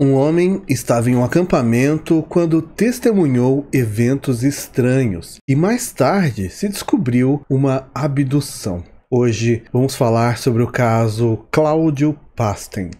Um homem estava em um acampamento quando testemunhou eventos estranhos e mais tarde se descobriu uma abdução. Hoje vamos falar sobre o caso Cláudio Pasten.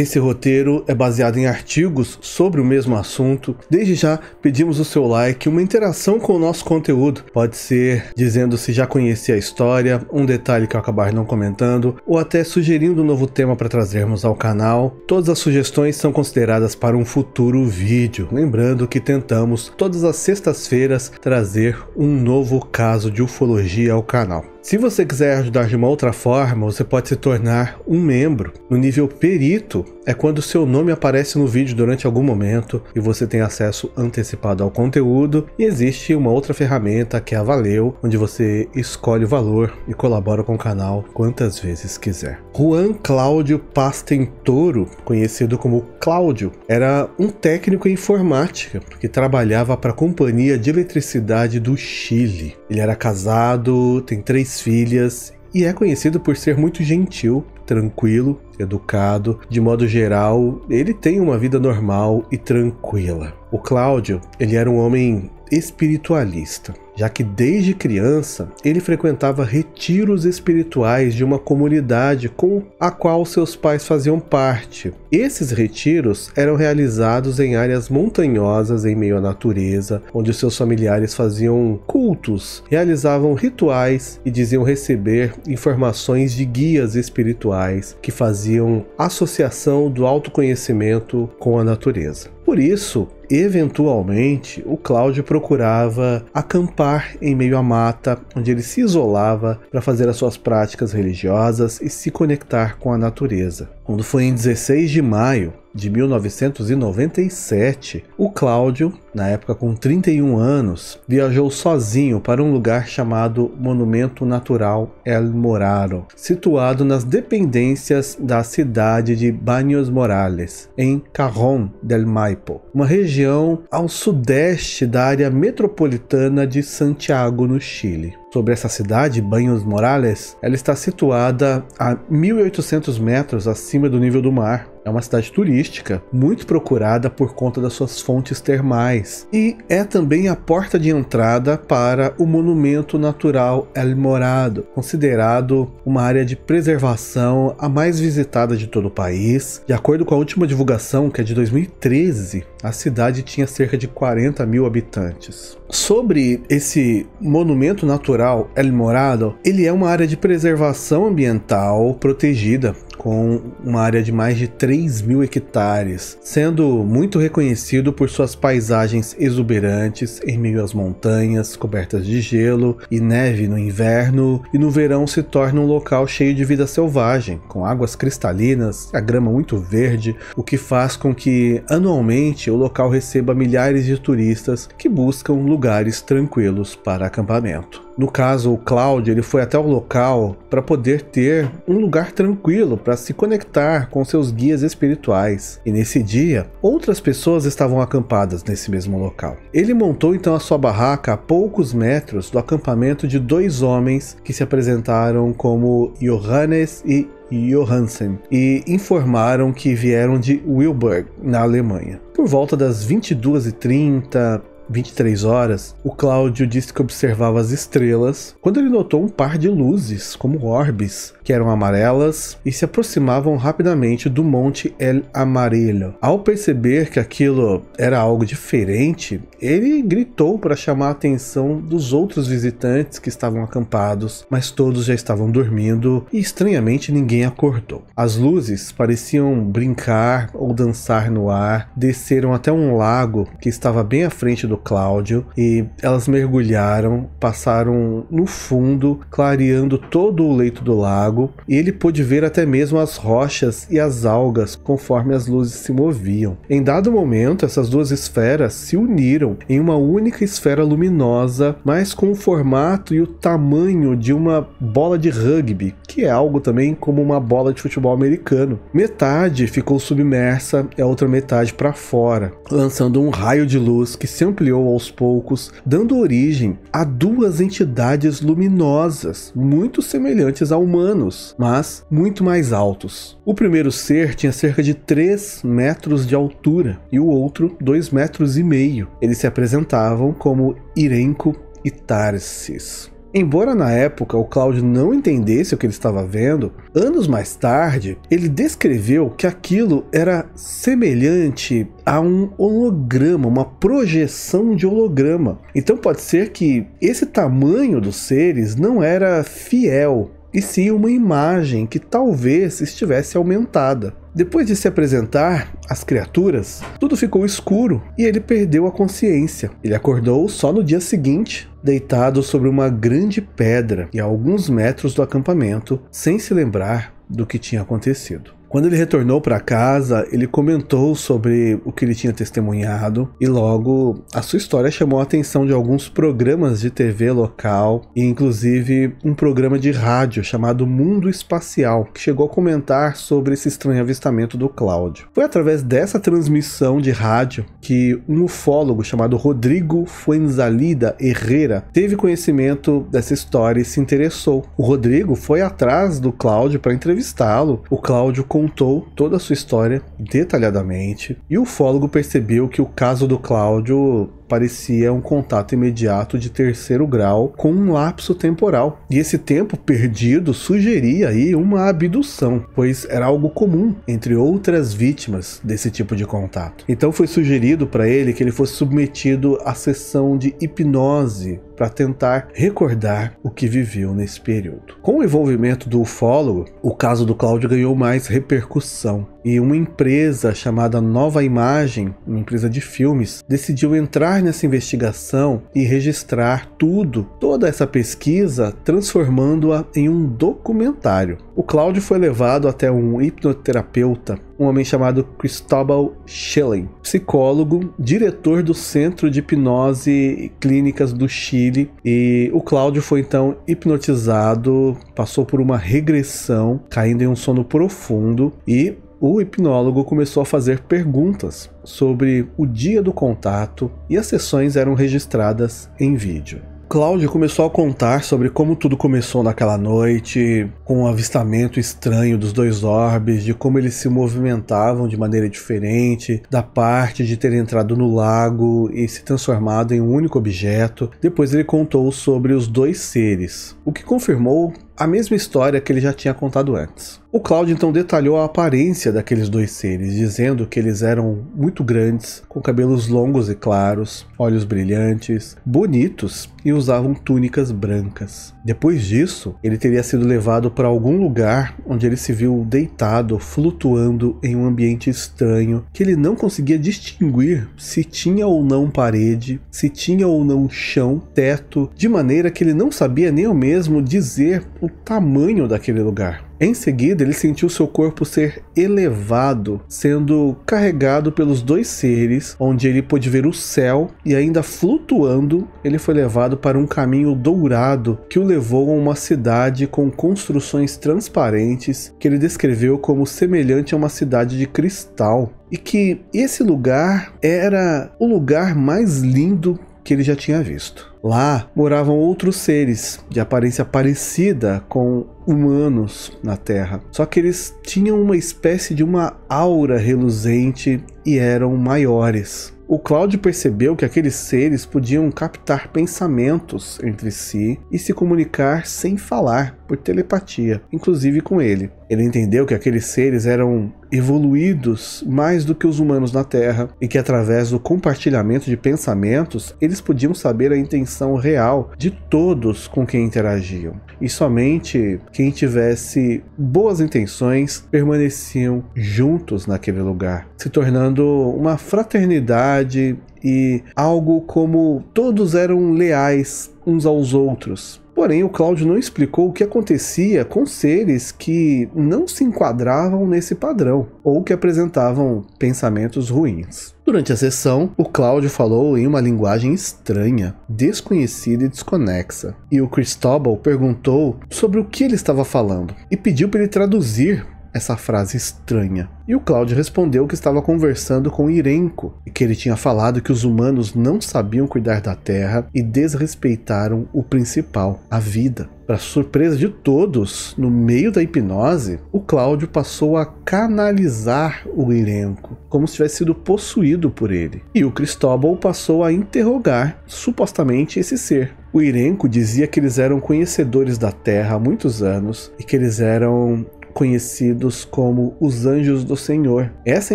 Esse roteiro é baseado em artigos sobre o mesmo assunto. Desde já pedimos o seu like, uma interação com o nosso conteúdo. Pode ser dizendo se já conhecia a história, um detalhe que eu acabar não comentando, ou até sugerindo um novo tema para trazermos ao canal. Todas as sugestões são consideradas para um futuro vídeo. Lembrando que tentamos todas as sextas-feiras trazer um novo caso de ufologia ao canal. Se você quiser ajudar de uma outra forma, você pode se tornar um membro no nível perito é quando seu nome aparece no vídeo durante algum momento e você tem acesso antecipado ao conteúdo. E existe uma outra ferramenta que é a Valeu, onde você escolhe o valor e colabora com o canal quantas vezes quiser. Juan Cláudio Pastentoro, conhecido como Cláudio, era um técnico em informática que trabalhava para a Companhia de Eletricidade do Chile. Ele era casado, tem três filhas e é conhecido por ser muito gentil tranquilo, educado, de modo geral, ele tem uma vida normal e tranquila. O Cláudio, ele era um homem espiritualista, já que desde criança ele frequentava retiros espirituais de uma comunidade com a qual seus pais faziam parte. Esses retiros eram realizados em áreas montanhosas em meio à natureza, onde seus familiares faziam cultos, realizavam rituais e diziam receber informações de guias espirituais que faziam associação do autoconhecimento com a natureza. Por isso, eventualmente, o Cláudio procurava acampar em meio à mata, onde ele se isolava para fazer as suas práticas religiosas e se conectar com a natureza. Quando foi em 16 de maio, de 1997, o Cláudio, na época com 31 anos, viajou sozinho para um lugar chamado Monumento Natural El Moraro, situado nas dependências da cidade de Banhos Morales, em Carrón del Maipo, uma região ao sudeste da área metropolitana de Santiago, no Chile. Sobre essa cidade, Banhos Morales, ela está situada a 1.800 metros acima do nível do mar é uma cidade turística muito procurada por conta das suas fontes termais e é também a porta de entrada para o monumento natural El Morado, considerado uma área de preservação a mais visitada de todo o país. De acordo com a última divulgação, que é de 2013, a cidade tinha cerca de 40 mil habitantes. Sobre esse monumento natural El Morado, ele é uma área de preservação ambiental protegida com uma área de mais de 3 mil hectares, sendo muito reconhecido por suas paisagens exuberantes em meio às montanhas cobertas de gelo e neve no inverno, e no verão se torna um local cheio de vida selvagem, com águas cristalinas, a grama muito verde, o que faz com que anualmente o local receba milhares de turistas que buscam lugares tranquilos para acampamento. No caso, o Cláudio ele foi até o local para poder ter um lugar tranquilo para se conectar com seus guias espirituais. E nesse dia, outras pessoas estavam acampadas nesse mesmo local. Ele montou então a sua barraca a poucos metros do acampamento de dois homens que se apresentaram como Johannes e Johansen e informaram que vieram de Wilburg, na Alemanha. Por volta das 22h30, 23 horas, o Cláudio disse que observava as estrelas quando ele notou um par de luzes, como orbes, que eram amarelas e se aproximavam rapidamente do Monte El Amarelo. Ao perceber que aquilo era algo diferente, ele gritou para chamar a atenção dos outros visitantes que estavam acampados, mas todos já estavam dormindo e estranhamente ninguém acordou. As luzes pareciam brincar ou dançar no ar, desceram até um lago que estava bem à frente do Cláudio e elas mergulharam, passaram no fundo, clareando todo o leito do lago, e ele pôde ver até mesmo as rochas e as algas conforme as luzes se moviam. Em dado momento, essas duas esferas se uniram em uma única esfera luminosa, mas com o formato e o tamanho de uma bola de rugby, que é algo também como uma bola de futebol americano. Metade ficou submersa e a outra metade para fora, lançando um raio de luz que se ampliou criou aos poucos, dando origem a duas entidades luminosas, muito semelhantes a humanos, mas muito mais altos. O primeiro ser tinha cerca de 3 metros de altura e o outro 2 metros e meio. Eles se apresentavam como Irenco e Tarsis. Embora na época o Cláudio não entendesse o que ele estava vendo, anos mais tarde ele descreveu que aquilo era semelhante a um holograma, uma projeção de holograma. Então pode ser que esse tamanho dos seres não era fiel e sim uma imagem que talvez estivesse aumentada. Depois de se apresentar às criaturas, tudo ficou escuro e ele perdeu a consciência. Ele acordou só no dia seguinte, deitado sobre uma grande pedra e a alguns metros do acampamento, sem se lembrar do que tinha acontecido. Quando ele retornou para casa, ele comentou sobre o que ele tinha testemunhado e logo a sua história chamou a atenção de alguns programas de TV local e inclusive um programa de rádio chamado Mundo Espacial, que chegou a comentar sobre esse estranho avistamento do Cláudio. Foi através dessa transmissão de rádio que um ufólogo chamado Rodrigo Fuenzalida Herrera teve conhecimento dessa história e se interessou. O Rodrigo foi atrás do Cláudio para entrevistá-lo. O Cláudio contou toda a sua história detalhadamente e o fólogo percebeu que o caso do Cláudio parecia um contato imediato de terceiro grau com um lapso temporal. E esse tempo perdido sugeria aí uma abdução, pois era algo comum entre outras vítimas desse tipo de contato. Então foi sugerido para ele que ele fosse submetido à sessão de hipnose para tentar recordar o que viveu nesse período. Com o envolvimento do ufólogo, o caso do Cláudio ganhou mais repercussão e uma empresa chamada Nova Imagem, uma empresa de filmes, decidiu entrar nessa investigação e registrar tudo, toda essa pesquisa, transformando-a em um documentário. O Cláudio foi levado até um hipnoterapeuta, um homem chamado Cristóbal Schilling, psicólogo, diretor do Centro de Hipnose e Clínicas do Chile, e o Cláudio foi então hipnotizado, passou por uma regressão, caindo em um sono profundo e o hipnólogo começou a fazer perguntas sobre o dia do contato e as sessões eram registradas em vídeo. Cláudio começou a contar sobre como tudo começou naquela noite, com o um avistamento estranho dos dois orbes, de como eles se movimentavam de maneira diferente, da parte de ter entrado no lago e se transformado em um único objeto. Depois ele contou sobre os dois seres, o que confirmou a mesma história que ele já tinha contado antes. O Claudio então detalhou a aparência daqueles dois seres, dizendo que eles eram muito grandes, com cabelos longos e claros, olhos brilhantes, bonitos e usavam túnicas brancas. Depois disso, ele teria sido levado para algum lugar onde ele se viu deitado, flutuando em um ambiente estranho que ele não conseguia distinguir se tinha ou não parede, se tinha ou não chão, teto, de maneira que ele não sabia nem o mesmo dizer o tamanho daquele lugar. Em seguida, ele sentiu seu corpo ser elevado, sendo carregado pelos dois seres, onde ele pôde ver o céu e ainda flutuando, ele foi levado para um caminho dourado que o levou a uma cidade com construções transparentes que ele descreveu como semelhante a uma cidade de cristal. E que esse lugar era o lugar mais lindo que ele já tinha visto. Lá moravam outros seres de aparência parecida com humanos na Terra. Só que eles tinham uma espécie de uma aura reluzente e eram maiores. O Cláudio percebeu que aqueles seres podiam captar pensamentos entre si e se comunicar sem falar por telepatia, inclusive com ele. Ele entendeu que aqueles seres eram evoluídos mais do que os humanos na Terra e que através do compartilhamento de pensamentos eles podiam saber a intenção real de todos com quem interagiam. E somente quem tivesse boas intenções permaneciam juntos naquele lugar, se tornando uma fraternidade e algo como todos eram leais uns aos outros. Porém, o Cláudio não explicou o que acontecia com seres que não se enquadravam nesse padrão ou que apresentavam pensamentos ruins. Durante a sessão, o Cláudio falou em uma linguagem estranha, desconhecida e desconexa, e o Cristóbal perguntou sobre o que ele estava falando e pediu para ele traduzir essa frase estranha. E o Cláudio respondeu que estava conversando com Irenco e que ele tinha falado que os humanos não sabiam cuidar da Terra e desrespeitaram o principal, a vida. Para surpresa de todos, no meio da hipnose, o Cláudio passou a canalizar o Irenco como se tivesse sido possuído por ele. E o Cristóbal passou a interrogar supostamente esse ser. O Irenco dizia que eles eram conhecedores da Terra há muitos anos e que eles eram conhecidos como os Anjos do Senhor. Essa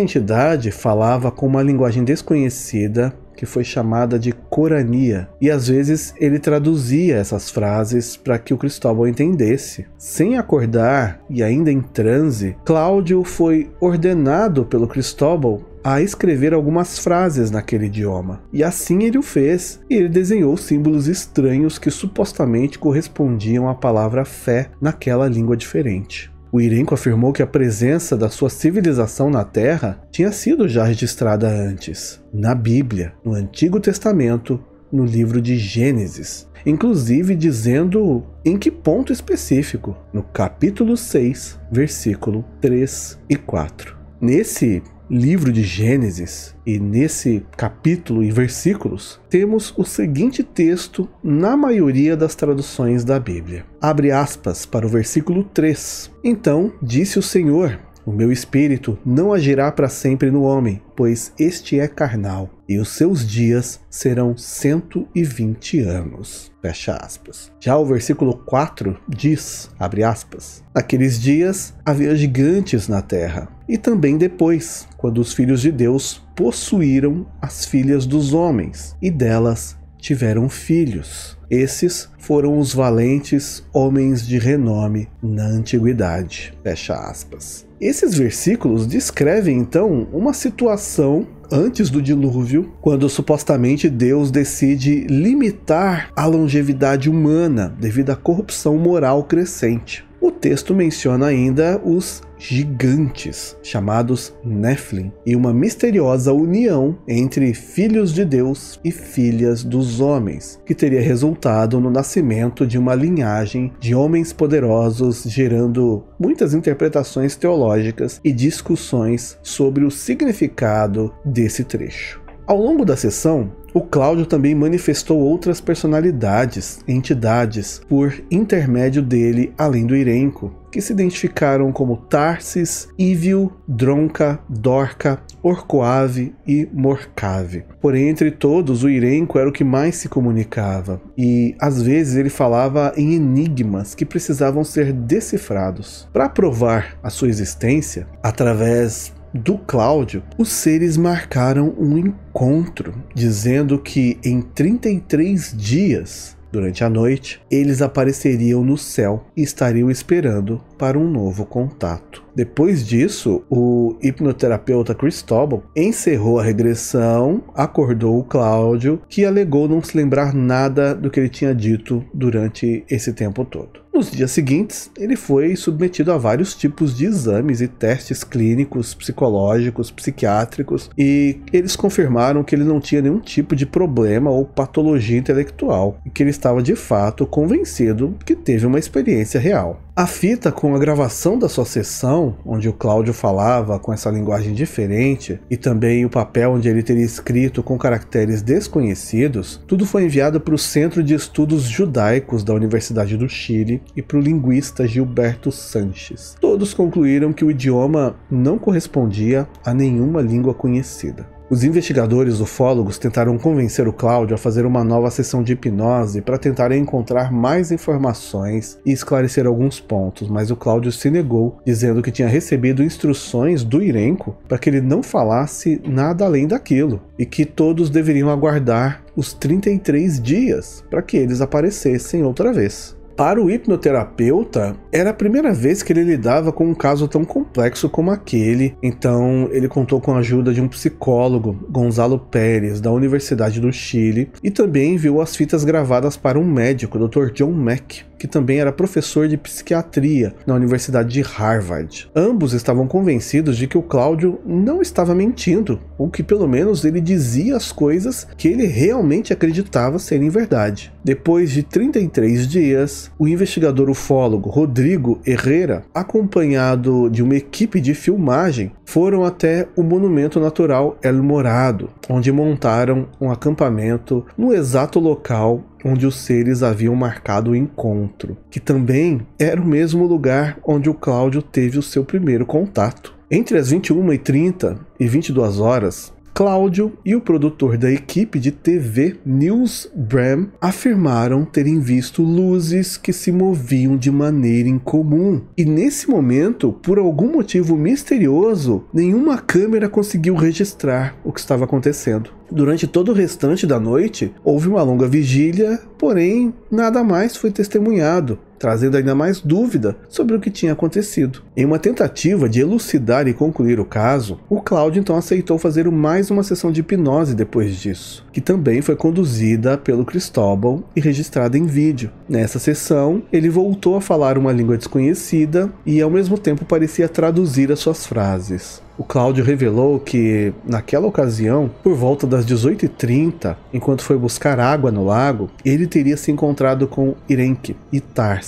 entidade falava com uma linguagem desconhecida que foi chamada de Corania, e às vezes ele traduzia essas frases para que o Cristóvão entendesse. Sem acordar e ainda em transe, Cláudio foi ordenado pelo Cristóvão a escrever algumas frases naquele idioma. E assim ele o fez, e ele desenhou símbolos estranhos que supostamente correspondiam à palavra fé naquela língua diferente. O Irenco afirmou que a presença da sua civilização na Terra tinha sido já registrada antes, na Bíblia, no Antigo Testamento, no livro de Gênesis, inclusive dizendo em que ponto específico, no capítulo 6, versículo 3 e 4. Nesse livro de Gênesis, e nesse capítulo e versículos, temos o seguinte texto na maioria das traduções da Bíblia. Abre aspas para o versículo 3. Então disse o Senhor: o meu espírito não agirá para sempre no homem, pois este é carnal, e os seus dias serão 120 anos. Fecha aspas. Já o versículo 4 diz, abre aspas, Naqueles dias havia gigantes na terra, e também depois, quando os filhos de Deus possuíram as filhas dos homens, e delas tiveram filhos. Esses foram os valentes homens de renome na antiguidade. Fecha aspas. Esses versículos descrevem então uma situação antes do dilúvio, quando supostamente Deus decide limitar a longevidade humana devido à corrupção moral crescente. O texto menciona ainda os gigantes chamados Nephilim e uma misteriosa união entre filhos de Deus e filhas dos homens, que teria resultado no nascimento de uma linhagem de homens poderosos, gerando muitas interpretações teológicas e discussões sobre o significado desse trecho. Ao longo da sessão, o Cláudio também manifestou outras personalidades, entidades, por intermédio dele além do Irenco, que se identificaram como Tarsis, Ívio, Dronca, Dorca, Orcoave e Morcave. Porém, entre todos, o Irenco era o que mais se comunicava, e às vezes ele falava em enigmas que precisavam ser decifrados. Para provar a sua existência, através do Cláudio, os seres marcaram um encontro, dizendo que em 33 dias, durante a noite, eles apareceriam no céu e estariam esperando para um novo contato. Depois disso, o hipnoterapeuta Cristóbal encerrou a regressão, acordou o Cláudio, que alegou não se lembrar nada do que ele tinha dito durante esse tempo todo. Nos dias seguintes, ele foi submetido a vários tipos de exames e testes clínicos, psicológicos, psiquiátricos, e eles confirmaram que ele não tinha nenhum tipo de problema ou patologia intelectual, e que ele estava de fato convencido que teve uma experiência real. A fita com a gravação da sua sessão, onde o Cláudio falava com essa linguagem diferente, e também o papel onde ele teria escrito com caracteres desconhecidos, tudo foi enviado para o Centro de Estudos Judaicos da Universidade do Chile e para o linguista Gilberto Sanches. Todos concluíram que o idioma não correspondia a nenhuma língua conhecida. Os investigadores ufólogos tentaram convencer o Cláudio a fazer uma nova sessão de hipnose para tentar encontrar mais informações e esclarecer alguns pontos, mas o Cláudio se negou, dizendo que tinha recebido instruções do Irenco para que ele não falasse nada além daquilo e que todos deveriam aguardar os 33 dias para que eles aparecessem outra vez. Para o hipnoterapeuta, era a primeira vez que ele lidava com um caso tão complexo como aquele, então ele contou com a ajuda de um psicólogo, Gonzalo Pérez, da Universidade do Chile, e também enviou as fitas gravadas para um médico, Dr. John Mack que também era professor de psiquiatria na Universidade de Harvard. Ambos estavam convencidos de que o Cláudio não estava mentindo, ou que pelo menos ele dizia as coisas que ele realmente acreditava serem verdade. Depois de 33 dias, o investigador ufólogo Rodrigo Herrera, acompanhado de uma equipe de filmagem, foram até o Monumento Natural El Morado, onde montaram um acampamento no exato local onde os seres haviam marcado o encontro, que também era o mesmo lugar onde o Cláudio teve o seu primeiro contato. Entre as 21h30 e 22 horas, Cláudio e o produtor da equipe de TV, News Bram, afirmaram terem visto luzes que se moviam de maneira incomum. E nesse momento, por algum motivo misterioso, nenhuma câmera conseguiu registrar o que estava acontecendo. Durante todo o restante da noite, houve uma longa vigília, porém nada mais foi testemunhado trazendo ainda mais dúvida sobre o que tinha acontecido. Em uma tentativa de elucidar e concluir o caso, o Cláudio então aceitou fazer mais uma sessão de hipnose depois disso, que também foi conduzida pelo Cristóbal e registrada em vídeo. Nessa sessão, ele voltou a falar uma língua desconhecida e ao mesmo tempo parecia traduzir as suas frases. O Cláudio revelou que, naquela ocasião, por volta das 18h30, enquanto foi buscar água no lago, ele teria se encontrado com Irenque e Tars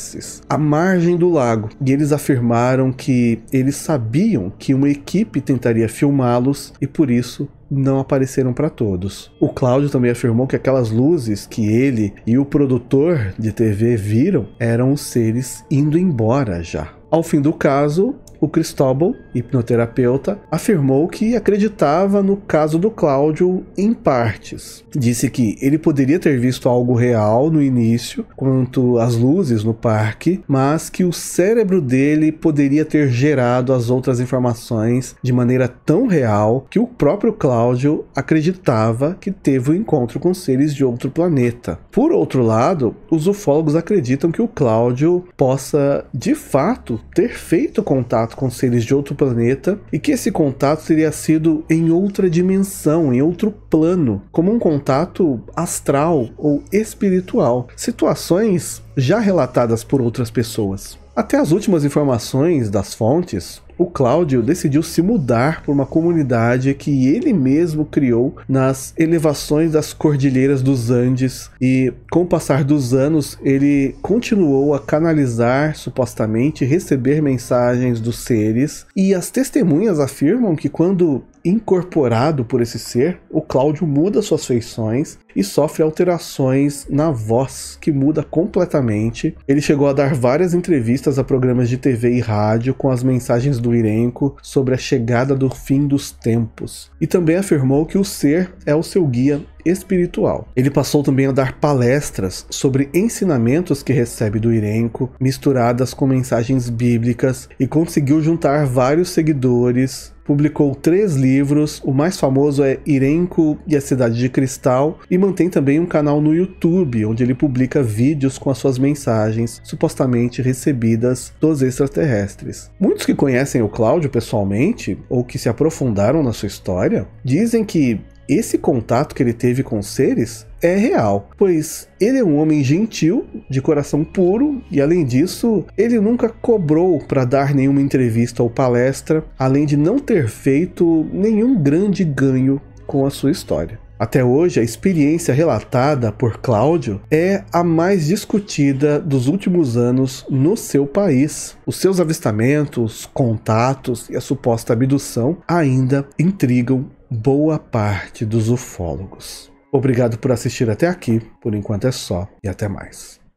a à margem do lago, e eles afirmaram que eles sabiam que uma equipe tentaria filmá-los e por isso não apareceram para todos. O Cláudio também afirmou que aquelas luzes que ele e o produtor de TV viram eram os seres indo embora já. Ao fim do caso, o Cristóbal, hipnoterapeuta, afirmou que acreditava no caso do Cláudio em partes. Disse que ele poderia ter visto algo real no início, quanto às luzes no parque, mas que o cérebro dele poderia ter gerado as outras informações de maneira tão real que o próprio Cláudio acreditava que teve o um encontro com seres de outro planeta. Por outro lado, os ufólogos acreditam que o Cláudio possa de fato ter feito contato contato com seres de outro planeta e que esse contato teria sido em outra dimensão, em outro plano, como um contato astral ou espiritual, situações já relatadas por outras pessoas. Até as últimas informações das fontes, o Cláudio decidiu se mudar para uma comunidade que ele mesmo criou nas elevações das cordilheiras dos Andes e com o passar dos anos ele continuou a canalizar supostamente receber mensagens dos seres e as testemunhas afirmam que quando incorporado por esse ser, o Cláudio muda suas feições e sofre alterações na voz, que muda completamente. Ele chegou a dar várias entrevistas a programas de TV e rádio com as mensagens do Irenco sobre a chegada do fim dos tempos. E também afirmou que o ser é o seu guia espiritual. Ele passou também a dar palestras sobre ensinamentos que recebe do Irenco, misturadas com mensagens bíblicas, e conseguiu juntar vários seguidores publicou três livros, o mais famoso é Irenco e a Cidade de Cristal, e mantém também um canal no YouTube, onde ele publica vídeos com as suas mensagens supostamente recebidas dos extraterrestres. Muitos que conhecem o Cláudio pessoalmente, ou que se aprofundaram na sua história, dizem que esse contato que ele teve com os seres é real, pois ele é um homem gentil, de coração puro, e além disso, ele nunca cobrou para dar nenhuma entrevista ou palestra, além de não ter feito nenhum grande ganho com a sua história. Até hoje, a experiência relatada por Cláudio é a mais discutida dos últimos anos no seu país. Os seus avistamentos, contatos e a suposta abdução ainda intrigam boa parte dos ufólogos. Obrigado por assistir até aqui. Por enquanto é só e até mais.